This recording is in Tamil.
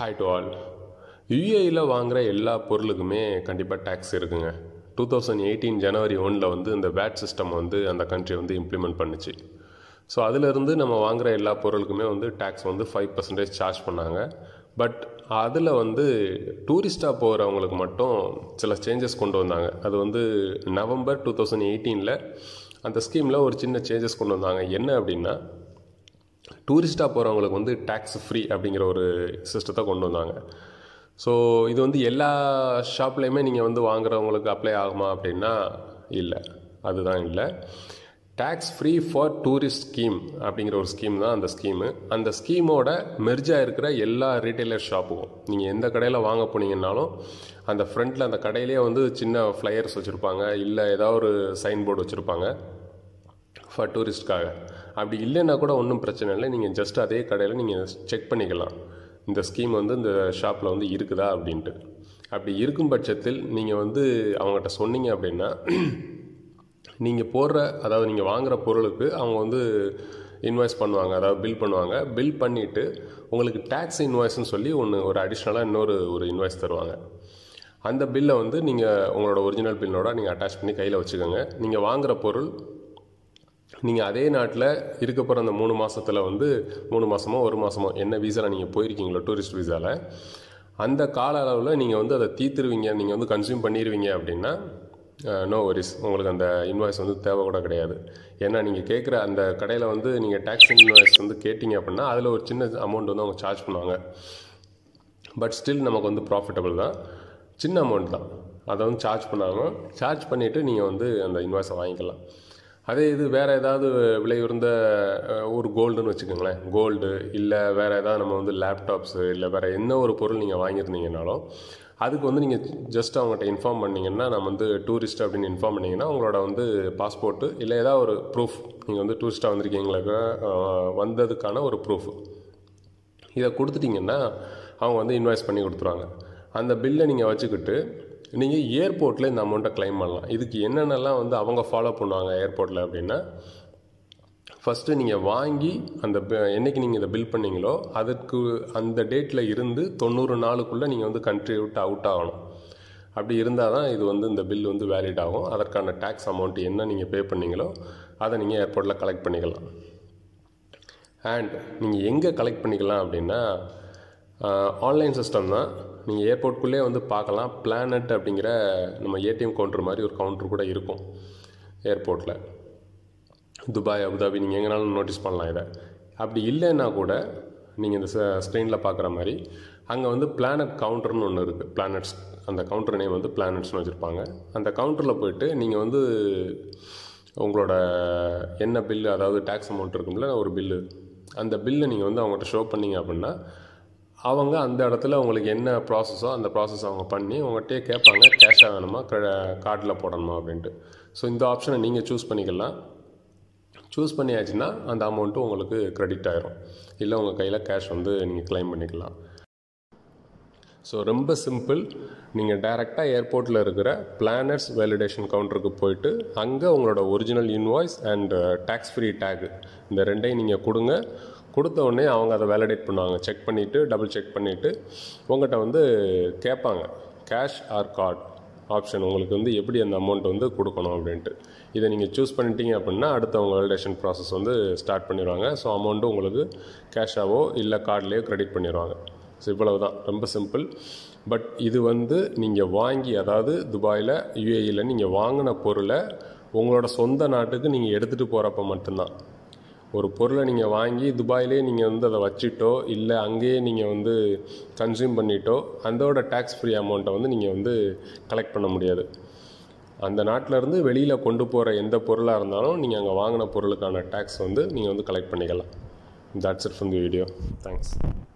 ஹாய் டு ஆல் e யூஏயில் வாங்குகிற எல்லா பொருளுக்குமே கண்டிப்பாக டேக்ஸ் இருக்குங்க டூ தௌசண்ட் எயிட்டீன் ஜனவரி ஒனில் வந்து இந்த வேட் சிஸ்டம் வந்து அந்த கண்ட்ரி வந்து இம்ப்ளிமெண்ட் பண்ணுச்சு ஸோ அதிலிருந்து நம்ம வாங்குகிற எல்லா பொருளுக்குமே வந்து டேக்ஸ் வந்து ஃபைவ் பர்சன்டேஜ் சார்ஜ் பண்ணாங்க பட் அதில் வந்து டூரிஸ்ட்டாக போகிறவங்களுக்கு மட்டும் சில சேஞ்சஸ் கொண்டு வந்தாங்க அது வந்து நவம்பர் டூ தௌசண்ட் எயிட்டீனில் அந்த ஸ்கீமில் ஒரு சின்ன சேஞ்சஸ் கொண்டு வந்தாங்க என்ன அப்படின்னா டூரிஸ்ட்டாக போகிறவங்களுக்கு வந்து டேக்ஸ் ஃப்ரீ அப்படிங்கிற ஒரு சிஸ்டத்தை கொண்டு வந்தாங்க ஸோ இது வந்து எல்லா ஷாப்லேயுமே நீங்கள் வந்து வாங்குறவங்களுக்கு அப்ளை ஆகுமா அப்படின்னா இல்லை அதுதான் இல்லை tax free for tourist scheme அப்படிங்கிற ஒரு ஸ்கீம் தான் அந்த ஸ்கீமு அந்த ஸ்கீமோட மெர்ஜாக இருக்கிற எல்லா ரீட்டைலர் ஷாப்புக்கும் நீங்கள் எந்த கடையில் வாங்க போனீங்கன்னாலும் அந்த ஃப்ரண்ட்டில் அந்த கடையிலே வந்து சின்ன ஃப்ளையர்ஸ் வச்சுருப்பாங்க இல்லை ஏதாவது ஒரு சைன் போர்டு வச்சுருப்பாங்க ஃபார் டூரிஸ்ட்காக அப்படி இல்லைன்னா கூட ஒன்றும் பிரச்சனை இல்லை நீங்கள் ஜஸ்ட் அதே கடையில் நீங்கள் செக் பண்ணிக்கலாம் இந்த ஸ்கீம் வந்து இந்த ஷாப்பில் வந்து இருக்குதா அப்படின்ட்டு அப்படி இருக்கும் பட்சத்தில் நீங்கள் வந்து அவங்ககிட்ட சொன்னீங்க அப்படின்னா நீங்கள் போடுற அதாவது நீங்கள் வாங்குகிற பொருளுக்கு அவங்க வந்து இன்வாய்ஸ் பண்ணுவாங்க அதாவது பில் பண்ணுவாங்க பில் பண்ணிவிட்டு உங்களுக்கு டேக்ஸ் இன்வாய்ஸ்னு சொல்லி ஒன்று ஒரு அடிஷ்னலாக இன்னொரு ஒரு இன்வாய்ஸ் தருவாங்க அந்த பில்லை வந்து நீங்கள் உங்களோட ஒரிஜினல் பில்லோட நீங்கள் அட்டாச் பண்ணி கையில் வச்சுக்கோங்க நீங்கள் வாங்குகிற பொருள் நீங்கள் அதே நாட்டில் இருக்க போகிற அந்த மூணு மாதத்தில் வந்து மூணு மாதமோ ஒரு மாதமோ என்ன வீசாவில் நீங்கள் போயிருக்கீங்களோ டூரிஸ்ட் வீசாவில் அந்த கால அளவில் நீங்கள் வந்து அதை தீத்துருவீங்க நீங்கள் வந்து கன்சியூம் பண்ணிடுவீங்க அப்படின்னா நோ வரிஸ் உங்களுக்கு அந்த இன்வாய்ஸ் வந்து தேவை கூட கிடையாது ஏன்னா நீங்கள் கேட்குற அந்த கடையில் வந்து நீங்கள் டேக்ஸ் இன்வாய்ஸ் வந்து கேட்டிங்க அப்படின்னா அதில் ஒரு சின்ன அமௌண்ட் வந்து அவங்க சார்ஜ் பண்ணுவாங்க பட் ஸ்டில் நமக்கு வந்து ப்ராஃபிட்டபிள் தான் சின்ன அமௌண்ட் தான் அதை வந்து சார்ஜ் பண்ணாமல் சார்ஜ் பண்ணிவிட்டு நீங்கள் வந்து அந்த இன்வாய்ஸை வாங்கிக்கலாம் அதே இது வேறு ஏதாவது விலை ஒரு கோல்டுன்னு வச்சுக்கோங்களேன் கோல்டு இல்லை வேறு ஏதாவது நம்ம வந்து லேப்டாப்ஸு இல்லை வேறு என்ன ஒரு பொருள் நீங்கள் வாங்கியிருந்தீங்கனாலும் அதுக்கு வந்து நீங்கள் ஜஸ்ட் அவங்ககிட்ட இன்ஃபார்ம் பண்ணிங்கன்னா நம்ம வந்து டூரிஸ்ட் அப்படின்னு இன்ஃபார்ம் பண்ணிங்கன்னா உங்களோட வந்து பாஸ்போர்ட்டு இல்லை ஏதாவது ஒரு ப்ரூஃப் நீங்கள் வந்து டூரிஸ்ட்டாக வந்திருக்கீங்களா வந்ததுக்கான ஒரு ப்ரூஃப் இதை கொடுத்துட்டிங்கன்னா அவங்க வந்து இன்வாய்ஸ் பண்ணி கொடுத்துருவாங்க அந்த பில்லை நீங்கள் வச்சுக்கிட்டு நீங்கள் ஏர்போர்ட்டில் இந்த அமௌண்ட்டை கிளைம் பண்ணலாம் இதுக்கு என்னென்னலாம் வந்து அவங்க ஃபாலோ பண்ணுவாங்க ஏர்போர்ட்டில் அப்படின்னா ஃபஸ்ட்டு நீங்கள் வாங்கி அந்த என்றைக்கு நீங்கள் இதை பில் பண்ணீங்களோ அதற்கு அந்த டேட்டில் இருந்து தொண்ணூறு நாளுக்குள்ளே நீங்கள் வந்து கண்ட்ரி விட்டு அவுட் ஆகணும் அப்படி இருந்தால் தான் இது வந்து இந்த பில் வந்து வேலிட் ஆகும் அதற்கான டேக்ஸ் அமௌண்ட் என்ன நீங்கள் பே பண்ணிங்களோ அதை நீங்கள் ஏர்போர்ட்டில் கலெக்ட் பண்ணிக்கலாம் அண்ட் நீங்கள் எங்கே கலெக்ட் பண்ணிக்கலாம் அப்படின்னா ஆன்லைன் சிஸ்டம் தான் நீங்கள் ஏர்போர்ட்குள்ளே வந்து பார்க்கலாம் பிளானட் அப்படிங்கிற நம்ம ஏடிஎம் கவுண்டர் மாதிரி ஒரு கவுண்டர் கூட இருக்கும் ஏர்போர்ட்டில் துபாய் அபுதாபி நீங்கள் எங்கேனாலும் நோட்டீஸ் பண்ணலாம் இதை அப்படி இல்லைன்னா கூட நீங்கள் இந்த ஸ்க்ரீனில் பார்க்குற மாதிரி அங்கே வந்து பிளானட் கவுண்டர்னு ஒன்று இருக்குது பிளானட்ஸ் அந்த கவுண்டர் நேம் வந்து பிளானட்ஸ்னு வச்சுருப்பாங்க அந்த கவுண்டரில் போயிட்டு நீங்கள் வந்து உங்களோட என்ன பில்லு அதாவது டேக்ஸ் அமௌண்ட் இருக்கும்ல ஒரு பில்லு அந்த பில்லை நீங்கள் வந்து அவங்ககிட்ட ஷோ பண்ணிங்க அப்படின்னா அவங்க அந்த இடத்துல அவங்களுக்கு என்ன ப்ராசஸோ அந்த ப்ராசஸ் அவங்க பண்ணி உங்கள்கிட்டயே கேட்பாங்க கேஷாக வேணுமா கார்டில் போடணுமா அப்படின்ட்டு ஸோ இந்த ஆப்ஷனை நீங்கள் சூஸ் பண்ணிக்கலாம் சூஸ் பண்ணியாச்சுன்னா அந்த அமௌண்ட்டும் உங்களுக்கு க்ரெடிட் ஆயிரும் இல்லை உங்கள் கையில் கேஷ் வந்து நீங்கள் கிளைம் பண்ணிக்கலாம் ஸோ ரொம்ப சிம்பிள் நீங்கள் டைரெக்டாக ஏர்போர்ட்டில் இருக்கிற பிளானர்ஸ் வேலிடேஷன் கவுண்டருக்கு போயிட்டு அங்கே உங்களோட original invoice and tax free டேக்கு இந்த ரெண்டையும் நீங்கள் கொடுங்க கொடுத்த உடனே அவங்க அதை வேலிடேட் பண்ணுவாங்க செக் பண்ணிவிட்டு டபுள் செக் பண்ணிவிட்டு உங்கள்கிட்ட வந்து கேட்பாங்க கேஷ் ஆர் கார்டு ஆப்ஷன் உங்களுக்கு வந்து எப்படி அந்த அமௌண்ட் வந்து கொடுக்கணும் அப்படின்ட்டு இதை நீங்கள் சூஸ் பண்ணிட்டீங்க அப்படின்னா அடுத்த உங்கள் வேலிடேஷன் ப்ராசஸ் வந்து ஸ்டார்ட் பண்ணிடுவாங்க ஸோ அமௌண்ட்டு உங்களுக்கு கேஷாவோ இல்லை கார்ட்லேயோ க்ரெடிட் பண்ணிடுவாங்க ஸோ இவ்வளவு தான் ரொம்ப சிம்பிள் பட் இது வந்து நீங்கள் வாங்கி அதாவது துபாயில் யூஏஇயில் நீங்கள் வாங்கின பொருளை உங்களோட சொந்த நாட்டுக்கு நீங்கள் எடுத்துகிட்டு போகிறப்ப மட்டும்தான் ஒரு பொருளை நீங்கள் வாங்கி துபாயிலே நீங்கள் வந்து அதை வச்சுட்டோ இல்லை அங்கேயே நீங்கள் வந்து கன்சியூம் பண்ணிட்டோ அதோட டேக்ஸ் ஃப்ரீ அமௌண்ட்டை வந்து நீங்கள் வந்து கலெக்ட் பண்ண முடியாது அந்த நாட்டிலேருந்து வெளியில் கொண்டு போகிற எந்த பொருளாக இருந்தாலும் நீங்கள் அங்கே வாங்கின பொருளுக்கான டேக்ஸ் வந்து நீங்கள் வந்து கலெக்ட் பண்ணிக்கலாம் that's it from the video thanks